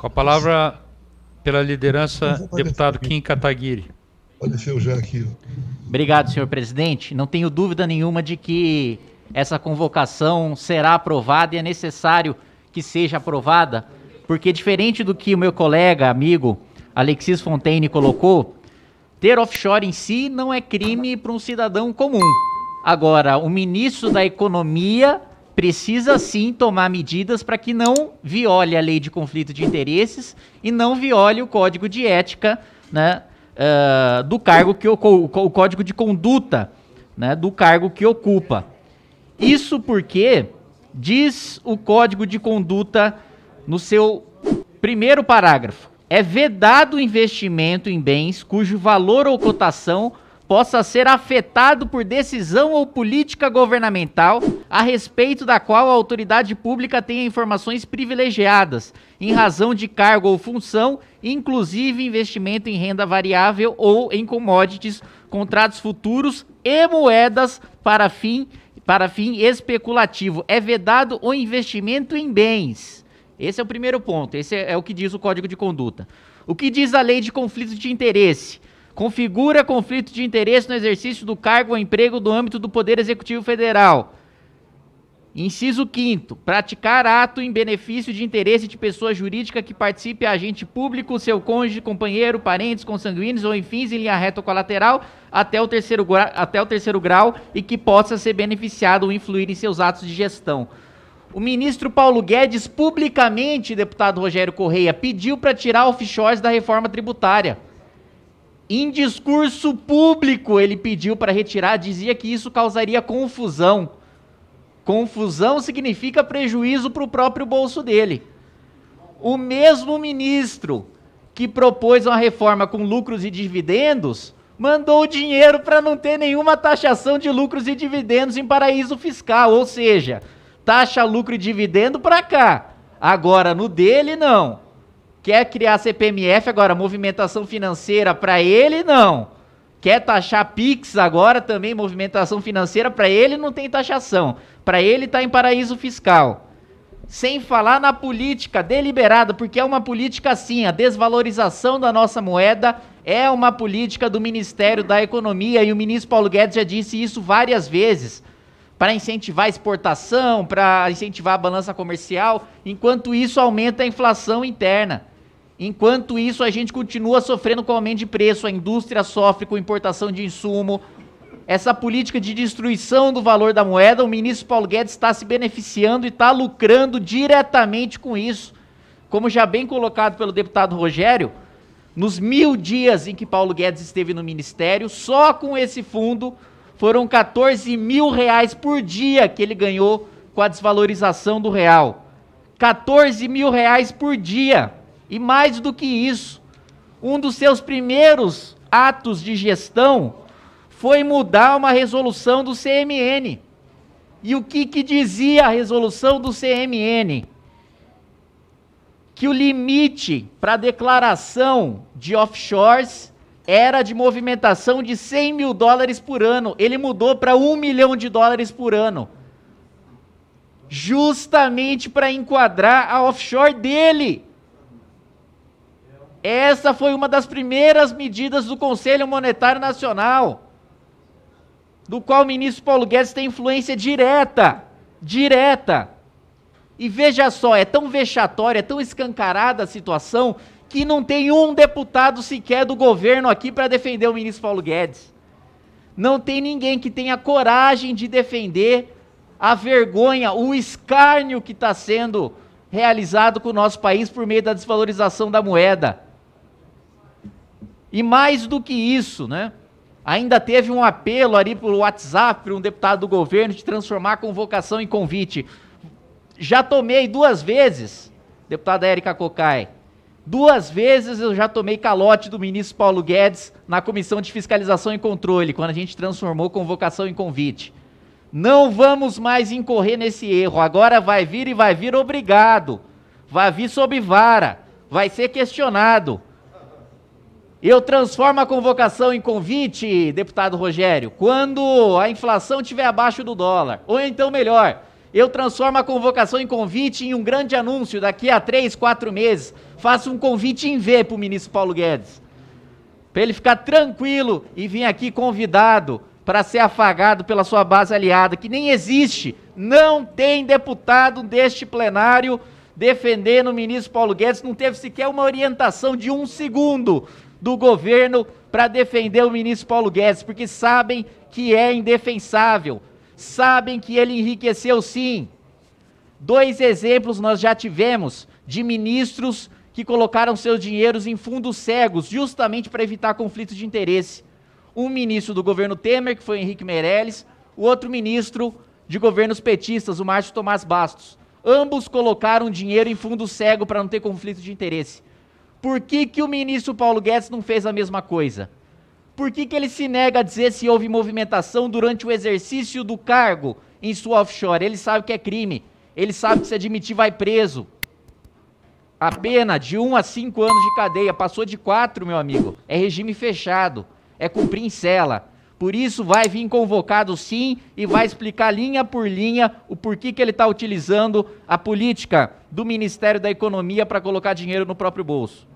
Com a palavra pela liderança, deputado Kim Kataguiri. Apareceu já aqui. Obrigado, senhor presidente. Não tenho dúvida nenhuma de que essa convocação será aprovada e é necessário que seja aprovada, porque diferente do que o meu colega, amigo Alexis Fontaine colocou, ter offshore em si não é crime para um cidadão comum. Agora, o ministro da Economia precisa sim tomar medidas para que não viole a lei de conflito de interesses e não viole o código de ética né, uh, do cargo que o, o código de conduta né, do cargo que ocupa. Isso porque diz o código de conduta no seu primeiro parágrafo: é vedado o investimento em bens cujo valor ou cotação possa ser afetado por decisão ou política governamental a respeito da qual a autoridade pública tenha informações privilegiadas, em razão de cargo ou função, inclusive investimento em renda variável ou em commodities, contratos futuros e moedas para fim, para fim especulativo. É vedado o investimento em bens. Esse é o primeiro ponto, esse é, é o que diz o Código de Conduta. O que diz a lei de conflito de interesse? Configura conflito de interesse no exercício do cargo ou emprego do âmbito do Poder Executivo Federal. Inciso 5 praticar ato em benefício de interesse de pessoa jurídica que participe agente público, seu cônjuge, companheiro, parentes, consanguíneos ou enfim, em linha reta ou colateral até o, terceiro, até o terceiro grau e que possa ser beneficiado ou influir em seus atos de gestão. O ministro Paulo Guedes publicamente, deputado Rogério Correia, pediu para tirar offshores da reforma tributária. Em discurso público, ele pediu para retirar, dizia que isso causaria confusão. Confusão significa prejuízo para o próprio bolso dele. O mesmo ministro que propôs uma reforma com lucros e dividendos mandou o dinheiro para não ter nenhuma taxação de lucros e dividendos em paraíso fiscal, ou seja, taxa lucro e dividendo para cá. Agora no dele não. Quer criar CPMF agora movimentação financeira para ele não. Quer taxar Pix agora também, movimentação financeira, para ele não tem taxação. Para ele está em paraíso fiscal. Sem falar na política deliberada, porque é uma política sim, a desvalorização da nossa moeda é uma política do Ministério da Economia e o ministro Paulo Guedes já disse isso várias vezes para incentivar a exportação, para incentivar a balança comercial, enquanto isso aumenta a inflação interna. Enquanto isso, a gente continua sofrendo com aumento de preço, a indústria sofre com importação de insumo. Essa política de destruição do valor da moeda, o ministro Paulo Guedes está se beneficiando e está lucrando diretamente com isso. Como já bem colocado pelo deputado Rogério, nos mil dias em que Paulo Guedes esteve no ministério, só com esse fundo foram 14 mil reais por dia que ele ganhou com a desvalorização do real. 14 mil reais por dia. E mais do que isso, um dos seus primeiros atos de gestão foi mudar uma resolução do CMN. E o que, que dizia a resolução do CMN? Que o limite para declaração de offshores era de movimentação de 100 mil dólares por ano. Ele mudou para 1 milhão de dólares por ano. Justamente para enquadrar a offshore dele. Essa foi uma das primeiras medidas do Conselho Monetário Nacional, do qual o ministro Paulo Guedes tem influência direta, direta. E veja só, é tão vexatória, é tão escancarada a situação que não tem um deputado sequer do governo aqui para defender o ministro Paulo Guedes. Não tem ninguém que tenha coragem de defender a vergonha, o escárnio que está sendo realizado com o nosso país por meio da desvalorização da moeda. E mais do que isso, né? Ainda teve um apelo ali pelo WhatsApp para um deputado do governo de transformar a convocação em convite. Já tomei duas vezes, deputada Érica Cocai. Duas vezes eu já tomei calote do ministro Paulo Guedes na comissão de fiscalização e controle, quando a gente transformou convocação em convite. Não vamos mais incorrer nesse erro. Agora vai vir e vai vir obrigado. Vai vir sob vara. Vai ser questionado. Eu transformo a convocação em convite, deputado Rogério, quando a inflação estiver abaixo do dólar. Ou então, melhor, eu transformo a convocação em convite em um grande anúncio daqui a três, quatro meses. Faço um convite em V para o ministro Paulo Guedes. Para ele ficar tranquilo e vir aqui convidado para ser afagado pela sua base aliada, que nem existe. Não tem deputado deste plenário defendendo o ministro Paulo Guedes, não teve sequer uma orientação de um segundo do governo para defender o ministro Paulo Guedes, porque sabem que é indefensável, sabem que ele enriqueceu sim. Dois exemplos nós já tivemos de ministros que colocaram seus dinheiros em fundos cegos, justamente para evitar conflitos de interesse. Um ministro do governo Temer, que foi Henrique Meirelles, o outro ministro de governos petistas, o Márcio Tomás Bastos. Ambos colocaram dinheiro em fundo cego para não ter conflito de interesse. Por que, que o ministro Paulo Guedes não fez a mesma coisa? Por que, que ele se nega a dizer se houve movimentação durante o exercício do cargo em sua offshore? Ele sabe que é crime. Ele sabe que se admitir vai preso. A pena de um a cinco anos de cadeia. Passou de quatro, meu amigo. É regime fechado. É cumprir em cela. Por isso vai vir convocado sim e vai explicar linha por linha o porquê que ele está utilizando a política do Ministério da Economia para colocar dinheiro no próprio bolso.